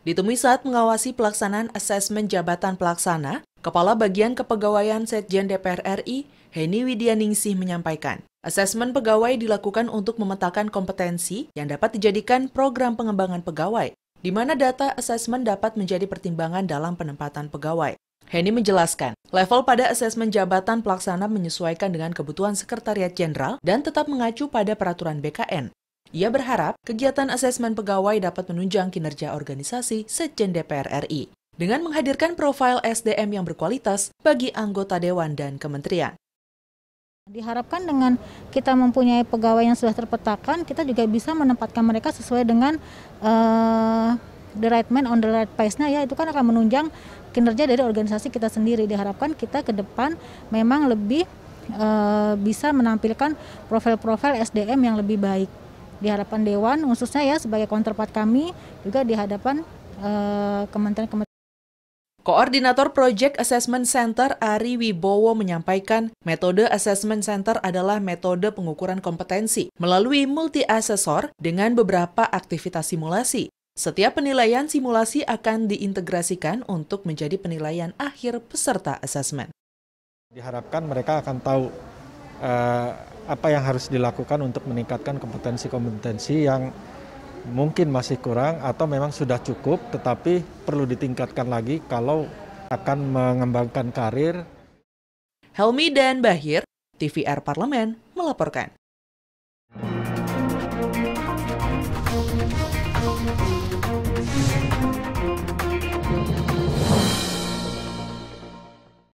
Ditemui saat mengawasi pelaksanaan asesmen jabatan pelaksana, Kepala Bagian Kepegawaian Setjen DPR RI, Heni Widyaningsih menyampaikan, asesmen pegawai dilakukan untuk memetakan kompetensi yang dapat dijadikan program pengembangan pegawai, di mana data asesmen dapat menjadi pertimbangan dalam penempatan pegawai. Heni menjelaskan, Level pada asesmen jabatan pelaksana menyesuaikan dengan kebutuhan Sekretariat Jenderal dan tetap mengacu pada peraturan BKN. Ia berharap kegiatan asesmen pegawai dapat menunjang kinerja organisasi Sekjen DPR RI dengan menghadirkan profil SDM yang berkualitas bagi anggota dewan dan kementerian. Diharapkan dengan kita mempunyai pegawai yang sudah terpetakan, kita juga bisa menempatkan mereka sesuai dengan uh, the right man on the right place-nya ya itu kan akan menunjang kinerja dari organisasi kita sendiri. Diharapkan kita ke depan memang lebih e, bisa menampilkan profil-profil SDM yang lebih baik di hadapan dewan khususnya ya sebagai counterpart kami juga di hadapan e, kementerian-kementerian Koordinator Project Assessment Center Ari Wibowo menyampaikan, metode Assessment Center adalah metode pengukuran kompetensi melalui multi-asesor dengan beberapa aktivitas simulasi. Setiap penilaian simulasi akan diintegrasikan untuk menjadi penilaian akhir peserta asesmen. Diharapkan mereka akan tahu eh, apa yang harus dilakukan untuk meningkatkan kompetensi-kompetensi yang mungkin masih kurang atau memang sudah cukup tetapi perlu ditingkatkan lagi kalau akan mengembangkan karir. Helmi dan Bahir, TVR Parlemen melaporkan. Thank you.